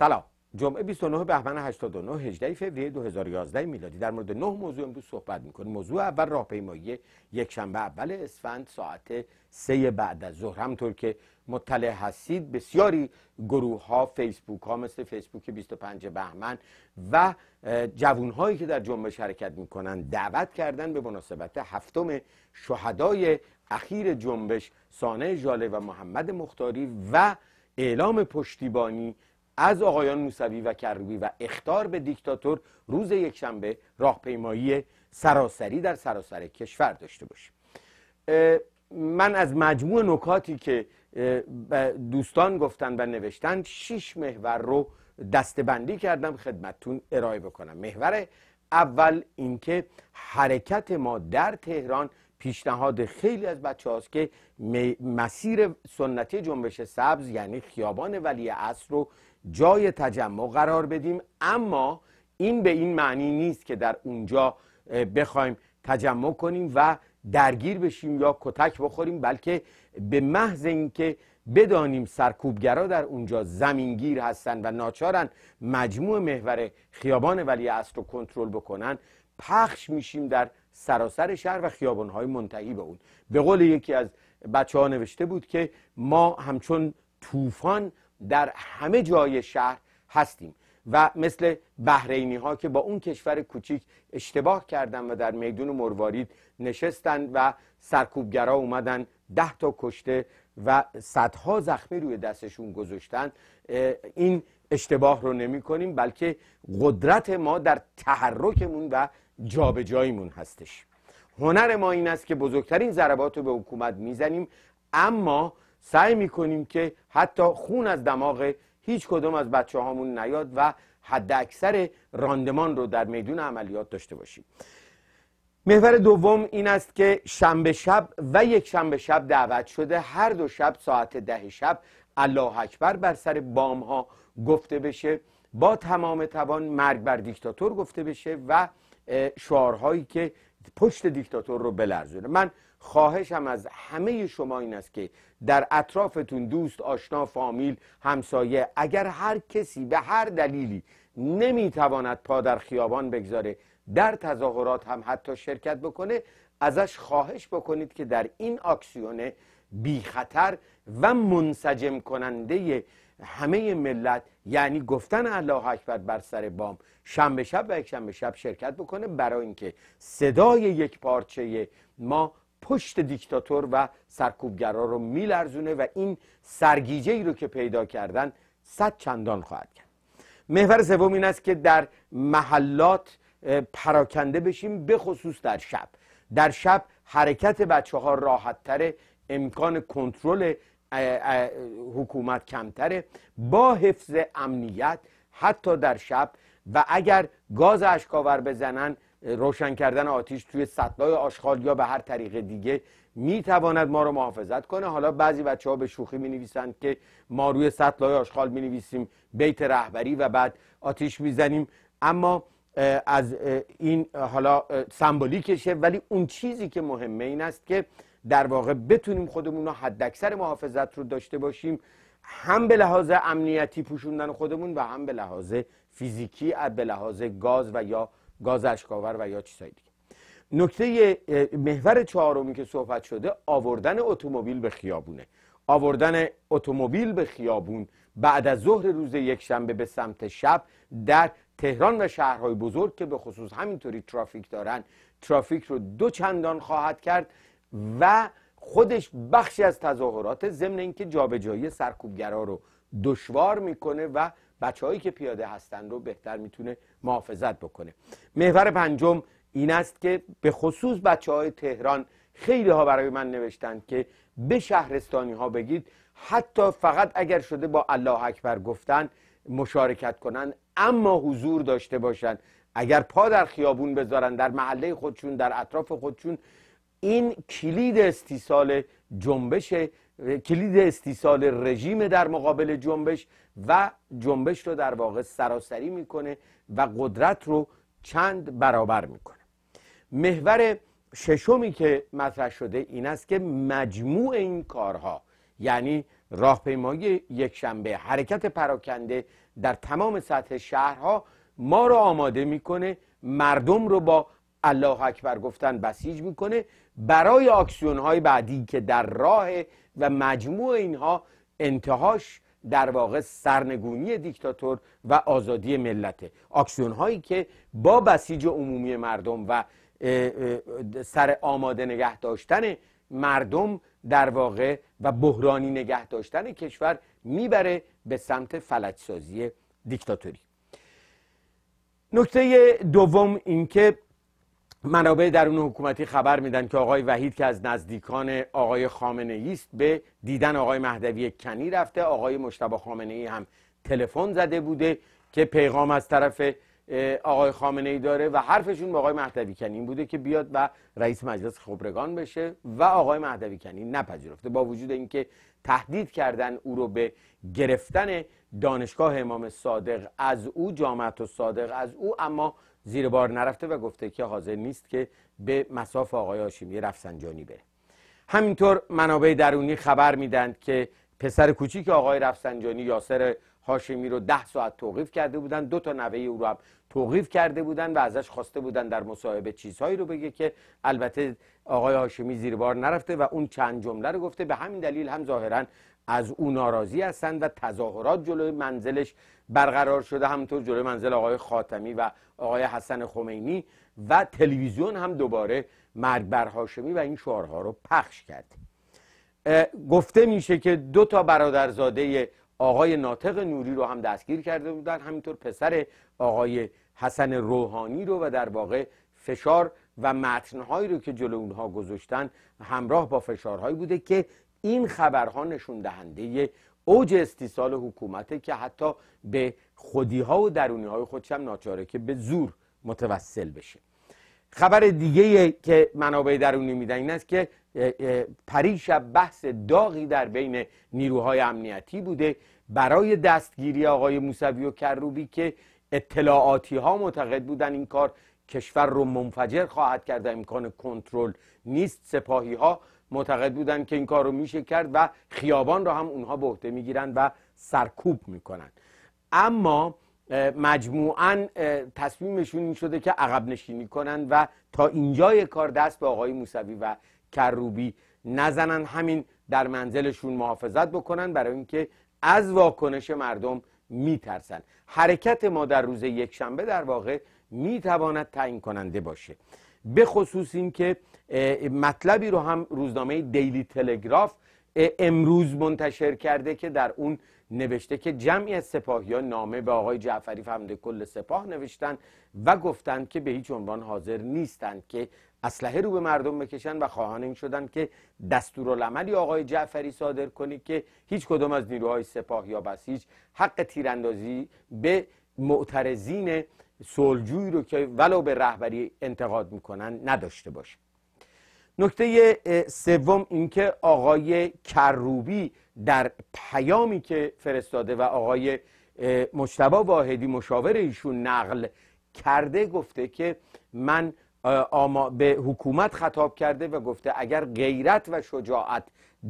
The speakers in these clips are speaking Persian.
سلام جمعه 29 بهمن 89 18 فوریه 2011 میلادی در مورد نه موضوع امروز صحبت میکنیم موضوع اول راهپیمایی یک شنبه اول اسفند ساعت سه بعد از ظهر همطور که مطلع هستید بسیاری گروه ها فیسبوک ها مثل فیسبوک 25 بهمن و جوون هایی که در جنبش شرکت میکنن دعوت کردن به مناسبت هفتم شهدای اخیر جنبش سانه جاله و محمد مختاری و اعلام پشتیبانی از آقایان موسوی و کروبی و اختار به دیکتاتور روز یکشنبه راهپیمایی سراسری در سراسر کشور داشته باشیم من از مجموع نکاتی که دوستان گفتن و نوشتن شش محور رو دستبندی کردم خدمتتون ارائه بکنم محور اول اینکه حرکت ما در تهران پیشنهاد خیلی از بچه هاست که مسیر سنتی جنبش سبز یعنی خیابان ولی عصر رو جای تجمع قرار بدیم اما این به این معنی نیست که در اونجا بخوایم تجمع کنیم و درگیر بشیم یا کتک بخوریم بلکه به محض اینکه بدانیم سرکوبگرا در اونجا زمینگیر هستند و ناچارن مجموع محور خیابان ولی اصر رو کنترل بکنن پخش میشیم در سراسر شهر و خیابانهای منتهی به اون به قول یکی از بچه ها نوشته بود که ما همچون طوفان در همه جای شهر هستیم و مثل بحرینی ها که با اون کشور کوچیک اشتباه کردن و در میدون مروارید نشستند و سرکوبگرا اومدن ده تا کشته و صدها زخمی روی دستشون گذاشتن این اشتباه رو نمی کنیم بلکه قدرت ما در تحرکمون و جابجاییمون هستش هنر ما این است که بزرگترین ضربات رو به حکومت میزنیم اما سعی می کنیم که حتی خون از دماغ هیچ کدوم از بچه هامون نیاد و حد اکثر راندمان رو در میدون عملیات داشته باشیم محور دوم این است که شنبه شب و یک شنبه شب دعوت شده هر دو شب ساعت ده شب الله اکبر بر سر بام ها گفته بشه با تمام توان مرگ بر دیکتاتور گفته بشه و شعارهایی که پشت دیکتاتور رو بلرزونه من خواهشم از همه شما این است که در اطرافتون دوست آشنا فامیل همسایه اگر هر کسی به هر دلیلی نمیتواند پا در خیابان بگذاره در تظاهرات هم حتی شرکت بکنه ازش خواهش بکنید که در این آکسیون بی خطر و منسجم کننده همه ملت یعنی گفتن الله اکبر بر سر بام شنبه شب و یک شب شرکت بکنه برای اینکه صدای یک پارچه ما پشت دیکتاتور و سرکوبگرا رو میلرزونه و این سرگیجه ای رو که پیدا کردن صد چندان خواهد کرد محور سوم این است که در محلات پراکنده بشیم به خصوص در شب در شب حرکت بچه ها راحت تره امکان کنترل حکومت کمتره با حفظ امنیت حتی در شب و اگر گاز اشکاور بزنن روشن کردن آتیش توی سطلای آشغال یا به هر طریق دیگه میتواند ما رو محافظت کنه حالا بعضی بچه ها به شوخی می نویسند که ما روی سطلای آشغال می نویسیم بیت رهبری و بعد آتیش میزنیم اما از این حالا سمبولیکشه ولی اون چیزی که مهمه این است که در واقع بتونیم خودمون رو اکثر محافظت رو داشته باشیم هم به لحاظ امنیتی پوشوندن خودمون و هم به لحاظ فیزیکی به لحاظ گاز و یا گاز اشکاور و یا چیزای دیگه نکته محور چهارمی که صحبت شده آوردن اتومبیل به خیابونه آوردن اتومبیل به خیابون بعد از ظهر روز یکشنبه به سمت شب در تهران و شهرهای بزرگ که به خصوص همینطوری ترافیک دارن ترافیک رو دو چندان خواهد کرد و خودش بخشی از تظاهرات ضمن اینکه جابجایی سرکوبگرا رو دشوار میکنه و بچه که پیاده هستند رو بهتر میتونه محافظت بکنه محور پنجم این است که به خصوص بچه های تهران خیلی ها برای من نوشتند که به شهرستانی ها بگید حتی فقط اگر شده با الله اکبر گفتن مشارکت کنن اما حضور داشته باشن اگر پا در خیابون بذارن در محله خودشون در اطراف خودشون این کلید استیصال جنبش کلید استیصال رژیم در مقابل جنبش و جنبش رو در واقع سراسری میکنه و قدرت رو چند برابر میکنه محور ششمی که مطرح شده این است که مجموع این کارها یعنی راهپیمایی یک حرکت پراکنده در تمام سطح شهرها ما رو آماده میکنه مردم رو با الله اکبر گفتن بسیج میکنه برای آکسیون های بعدی که در راه و مجموع اینها انتهاش در واقع سرنگونی دیکتاتور و آزادی ملته آکسیون هایی که با بسیج عمومی مردم و سر آماده نگه داشتن مردم در واقع و بحرانی نگه داشتن کشور میبره به سمت فلجسازی دیکتاتوری نکته دوم اینکه منابع درون حکومتی خبر میدن که آقای وحید که از نزدیکان آقای خامنه است به دیدن آقای مهدوی کنی رفته آقای مشتبه خامنه ای هم تلفن زده بوده که پیغام از طرف آقای خامنه ای داره و حرفشون با آقای مهدوی کنی بوده که بیاد و رئیس مجلس خبرگان بشه و آقای مهدوی کنی نپذیرفته با وجود اینکه تهدید کردن او رو به گرفتن دانشگاه امام صادق از او جامعت و صادق از او اما زیر بار نرفته و گفته که حاضر نیست که به مساف آقای هاشمی رفسنجانی بره همینطور منابع درونی خبر میدند که پسر کوچیک آقای رفسنجانی یاسر هاشمی رو ده ساعت توقیف کرده بودن دو تا نوه او رو هم توقیف کرده بودن و ازش خواسته بودن در مصاحبه چیزهایی رو بگه که البته آقای هاشمی زیر بار نرفته و اون چند جمله رو گفته به همین دلیل هم ظاهرا از او ناراضی هستند و تظاهرات جلوی منزلش برقرار شده همونطور جلوی منزل آقای خاتمی و آقای حسن خمینی و تلویزیون هم دوباره مرگ بر هاشمی و این شعارها رو پخش کرد گفته میشه که دو تا برادرزاده آقای ناطق نوری رو هم دستگیر کرده بودن همینطور پسر آقای حسن روحانی رو و در واقع فشار و متنهایی رو که جلو اونها گذاشتن همراه با فشارهایی بوده که این خبرها نشون دهنده اوج استیصال حکومته که حتی به خودی ها و درونی های خودش هم ناچاره که به زور متوسل بشه خبر دیگه که منابع درونی میدن این است که پریشب بحث داغی در بین نیروهای امنیتی بوده برای دستگیری آقای موسوی و کروبی که اطلاعاتی ها معتقد بودن این کار کشور رو منفجر خواهد کرد امکان کنترل نیست سپاهی ها معتقد بودن که این کار رو میشه کرد و خیابان را هم اونها به عهده میگیرن و سرکوب میکنند اما مجموعا تصمیمشون این شده که عقب نشینی کنند و تا اینجای کار دست به آقای موسوی و کروبی نزنن همین در منزلشون محافظت بکنن برای اینکه از واکنش مردم میترسن حرکت ما در روز یکشنبه در واقع میتواند تعیین کننده باشه به خصوص اینکه مطلبی رو هم روزنامه دیلی تلگراف امروز منتشر کرده که در اون نوشته که جمعی از سپاهیان نامه به آقای جعفری فهمده کل سپاه نوشتند و گفتند که به هیچ عنوان حاضر نیستند که اسلحه رو به مردم بکشن و خواهان این شدند که دستورالعملی آقای جعفری صادر کنی که هیچ کدام از نیروهای سپاه یا بسیج حق تیراندازی به معترضین سلجوی رو که ولو به رهبری انتقاد میکنن نداشته باشه نکته سوم اینکه آقای کروبی در پیامی که فرستاده و آقای مجتبا واحدی مشاور ایشون نقل کرده گفته که من آما به حکومت خطاب کرده و گفته اگر غیرت و شجاعت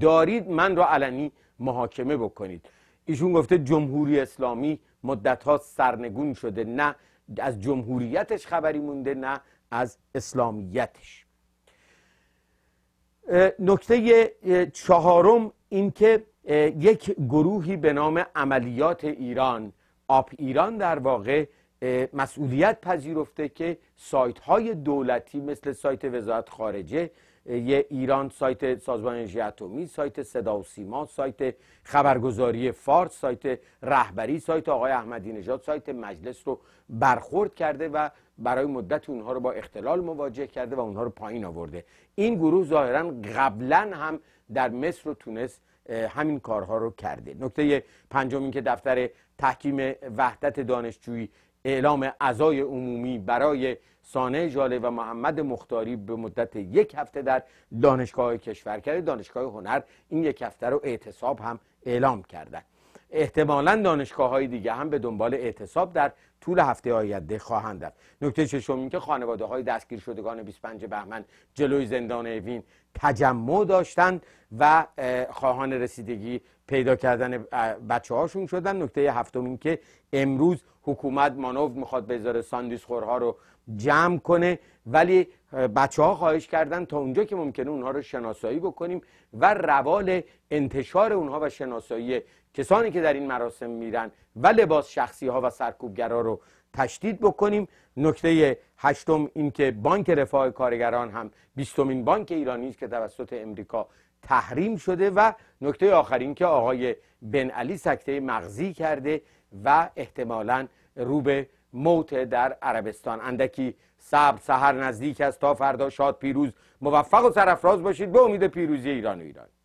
دارید من را علنی محاکمه بکنید ایشون گفته جمهوری اسلامی مدتها سرنگون شده نه از جمهوریتش خبری مونده نه از اسلامیتش نکته چهارم اینکه یک گروهی به نام عملیات ایران آپ ایران در واقع مسئولیت پذیرفته که سایت های دولتی مثل سایت وزارت خارجه یه ایران سایت سازمان انرژی اتمی سایت صدا و سیما سایت خبرگزاری فارس سایت رهبری سایت آقای احمدی نژاد سایت مجلس رو برخورد کرده و برای مدت اونها رو با اختلال مواجه کرده و اونها رو پایین آورده این گروه ظاهرا قبلا هم در مصر و تونس همین کارها رو کرده نکته پنجم این که دفتر تحکیم وحدت دانشجویی اعلام عزای عمومی برای سانه جاله و محمد مختاری به مدت یک هفته در دانشگاه کشور کرد دانشگاه هنر این یک هفته رو اعتصاب هم اعلام کردن احتمالا دانشگاه های دیگه هم به دنبال اعتصاب در طول هفته آینده خواهند رفت نکته ششم این که خانواده های دستگیر شدگان 25 بهمن جلوی زندان اوین تجمع داشتند و خواهان رسیدگی پیدا کردن بچه هاشون شدن نکته هفتم این که امروز حکومت مانو میخواد بذاره ساندیس خورها رو جمع کنه ولی بچه ها خواهش کردن تا اونجا که ممکنه اونها رو شناسایی بکنیم و روال انتشار اونها و شناسایی کسانی که در این مراسم میرن و لباس شخصی ها و سرکوبگرا رو تشدید بکنیم نکته هشتم این که بانک رفاه کارگران هم بیستمین بانک ایرانی است که توسط امریکا تحریم شده و نکته آخرین که آقای بن علی سکته مغزی کرده و احتمالا رو به موت در عربستان اندکی صبر سحر نزدیک است تا فردا شاد پیروز موفق و سرفراز باشید به امید پیروزی ایران و ایران